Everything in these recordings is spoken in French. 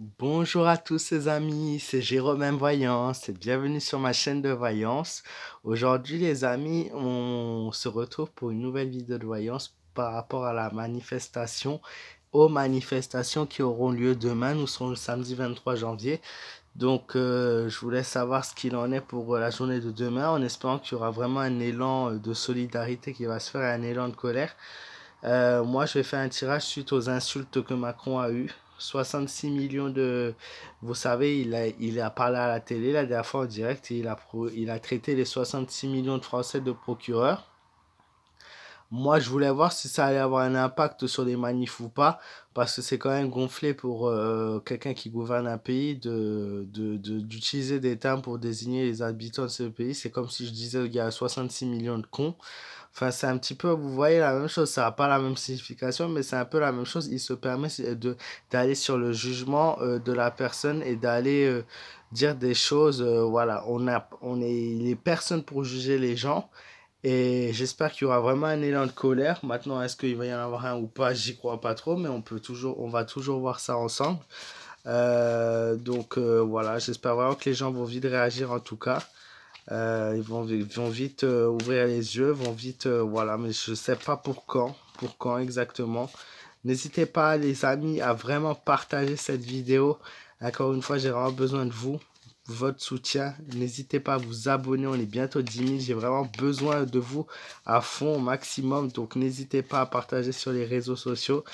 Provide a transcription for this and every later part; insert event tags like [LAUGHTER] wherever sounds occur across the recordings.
Bonjour à tous les amis, c'est Jérôme M. Voyance et bienvenue sur ma chaîne de voyance. Aujourd'hui les amis, on se retrouve pour une nouvelle vidéo de voyance par rapport à la manifestation, aux manifestations qui auront lieu demain, nous serons le samedi 23 janvier. Donc euh, je voulais savoir ce qu'il en est pour la journée de demain en espérant qu'il y aura vraiment un élan euh, de solidarité qui va se faire, et un élan de colère. Euh, moi je vais faire un tirage suite aux insultes que Macron a eues 66 millions de... Vous savez, il a, a parlé à la télé la dernière fois en direct il a, il a traité les 66 millions de Français de procureurs. Moi, je voulais voir si ça allait avoir un impact sur les manifs ou pas, parce que c'est quand même gonflé pour euh, quelqu'un qui gouverne un pays de, d'utiliser des termes pour désigner les habitants de ce pays. C'est comme si je disais qu'il y a 66 millions de cons. Enfin, c'est un petit peu, vous voyez la même chose, ça n'a pas la même signification, mais c'est un peu la même chose. Il se permet euh, d'aller sur le jugement euh, de la personne et d'aller euh, dire des choses. voilà, on, a, on est pour juger les gens. Et j'espère qu'il y aura vraiment un élan de colère. Maintenant, est-ce qu'il va y en avoir un ou pas J'y crois pas trop, mais on, peut toujours, on va toujours voir ça ensemble. donc voilà, j'espère vraiment que les gens vont vite réagir en tout cas. Euh, ils vont, vite euh, ouvrir les yeux, vont vite, euh, voilà, mais je ne sais pas pour quand, pour quand exactement. N'hésitez pas les amis à vraiment partager cette vidéo. Encore une fois, j'ai vraiment besoin de vous votre soutien. N'hésitez pas à vous abonner, on est bientôt 10 000, j'ai vraiment besoin de vous à fond, au maximum. Donc n'hésitez pas à partager sur les réseaux sociaux.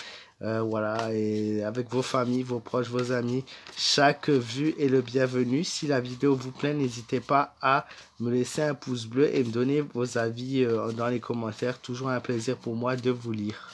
Euh, voilà, et avec vos familles, vos proches, vos amis. Chaque vue est le bienvenu. Si la vidéo vous plaît, n'hésitez pas à me laisser un pouce bleu et me donner vos avis euh, dans les commentaires. Toujours un plaisir pour moi de vous lire.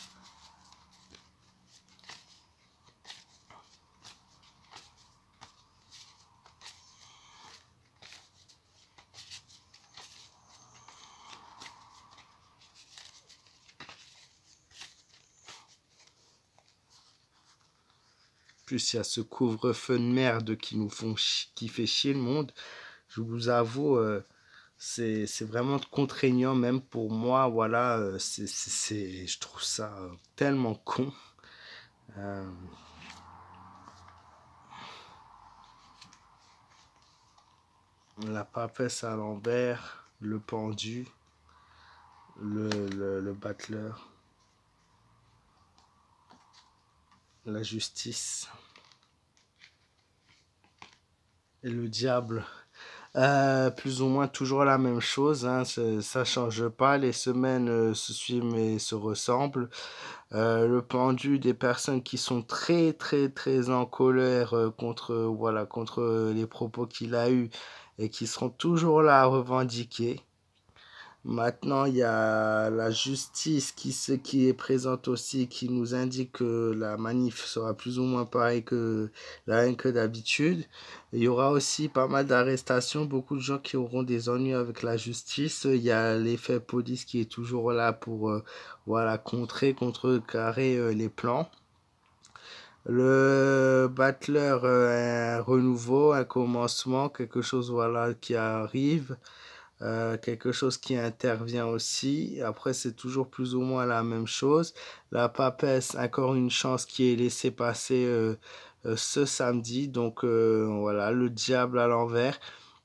plus il y a ce couvre-feu de merde qui nous font qui fait chier le monde. Je vous avoue, euh, c'est vraiment contraignant, même pour moi. Voilà, euh, c'est je trouve ça euh, tellement con. La papesse à l'envers, le pendu, le, le, le battleur. la justice et le diable. Euh, plus ou moins toujours la même chose, hein, ça ça change pas, les semaines euh, se suivent et se ressemblent. Euh, le pendu des personnes qui sont très très très en colère contre, voilà, contre les propos qu'il a eus et qui seront toujours là à revendiquer. Maintenant, il y a la justice qui, ce qui est présente aussi, qui nous indique que la manif sera plus ou moins pareille que, la que d'habitude. Il y aura aussi pas mal d'arrestations, beaucoup de gens qui auront des ennuis avec la justice. Il y a l'effet police qui est toujours là pour euh, voilà, contrer, contrecarrer euh, les plans. Le battleur, euh, un renouveau, un commencement, quelque chose voilà, qui arrive. Euh, quelque chose qui intervient aussi. Après, c'est toujours plus ou moins la même chose. La papesse, encore une chance qui est laissée passer euh, euh, ce samedi. Donc voilà, le diable à l'envers.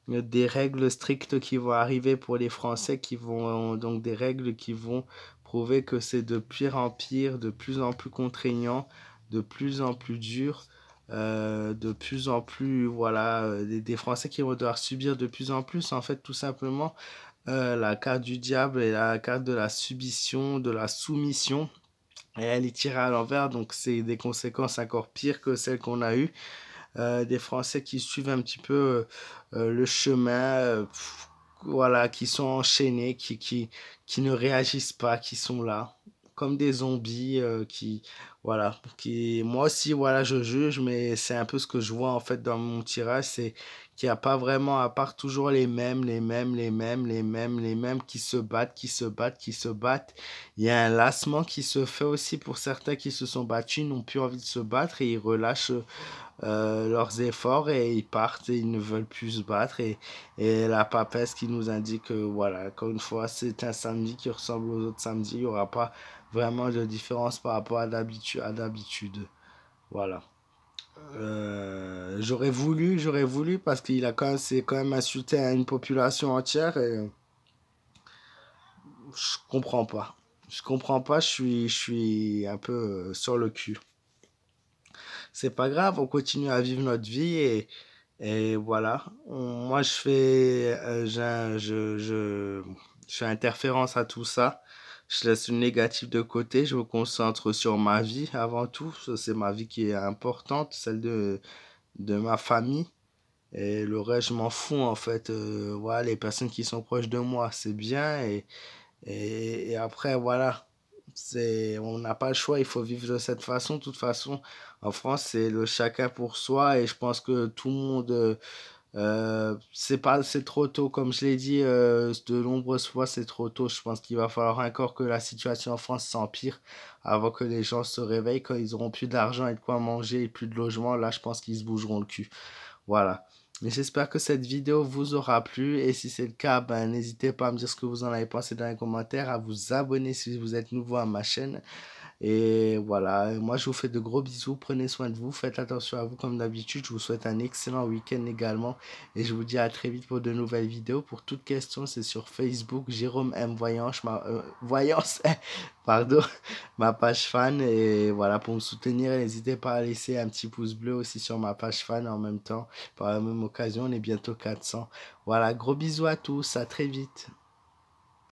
Des règles strictes qui vont arriver pour les Français, qui vont donc des règles qui vont prouver que c'est de pire en pire, de plus en plus contraignant, de plus en plus dur. Euh, de plus en plus, voilà, euh, des, Français qui vont devoir subir de plus en plus, en fait, tout simplement, euh, la carte du diable et la carte de la subition, de la soumission. Et elle est tirée à l'envers, donc c'est des conséquences encore pires que celles qu'on a eues. des Français qui suivent un petit peu le chemin, voilà, qui sont enchaînés, qui, qui, qui ne réagissent pas, qui sont là, comme des zombies qui voilà, qui, moi aussi, voilà, je juge, mais c'est un peu ce que je vois en fait dans mon tirage, c'est qu'il n'y a pas vraiment, à part toujours les mêmes, les mêmes, les mêmes, les mêmes, les mêmes qui se battent, qui se battent, qui se battent. Il y a un lassement qui se fait aussi pour certains qui se sont battus, n'ont plus envie de se battre et ils relâchent euh, leurs efforts et ils partent et ils ne veulent plus se battre. Et, et la papesse qui nous indique, que, voilà, encore une fois, c'est un samedi qui ressemble aux autres samedis, il n'y aura pas vraiment de différence par rapport à d'habitude d'habitude. d'habitude, Voilà. Euh, j'aurais voulu, j'aurais voulu parce qu'il a quand même, quand même insulté à une population entière et je comprends pas. Je comprends pas, je suis, je suis un peu sur le cul. C'est pas grave, on continue à vivre notre vie et, et voilà. moi, je fais, euh, je fais interférence à tout ça je laisse le négatif de côté, je me concentre sur ma vie avant tout. C'est ma vie qui est importante, celle de, de ma famille. Et le reste, je m'en fous en fait. Euh, voilà, les personnes qui sont proches de moi, c'est bien. Et, et, après, voilà, c'est on n'a pas le choix, il faut vivre de cette façon. De toute façon, en France, c'est le chacun pour soi. Et je pense que tout le monde. Euh, euh, c'est pas c'est trop tôt comme je l'ai dit euh, de nombreuses fois c'est trop tôt je pense qu'il va falloir encore que la situation en France s'empire avant que les gens se réveillent quand ils auront plus d'argent et de quoi manger et plus de logement là je pense qu'ils se bougeront le cul voilà mais j'espère que cette vidéo vous aura plu et si c'est le cas ben n'hésitez pas à me dire ce que vous en avez pensé dans les commentaires à vous abonner si vous êtes nouveau à ma chaîne et voilà, moi je vous fais de gros bisous, prenez soin de vous, faites attention à vous comme d'habitude, je vous souhaite un excellent week-end également et je vous dis à très vite pour de nouvelles vidéos. Pour toute question, c'est sur Facebook, Jérôme M. Voyance, euh, Voyance [LAUGHS] pardon, [LAUGHS] ma page fan et voilà, pour me soutenir, n'hésitez pas à laisser un petit pouce bleu aussi sur ma page fan en même temps, par la même occasion, on est bientôt 400. Voilà, gros bisous à tous, à très vite.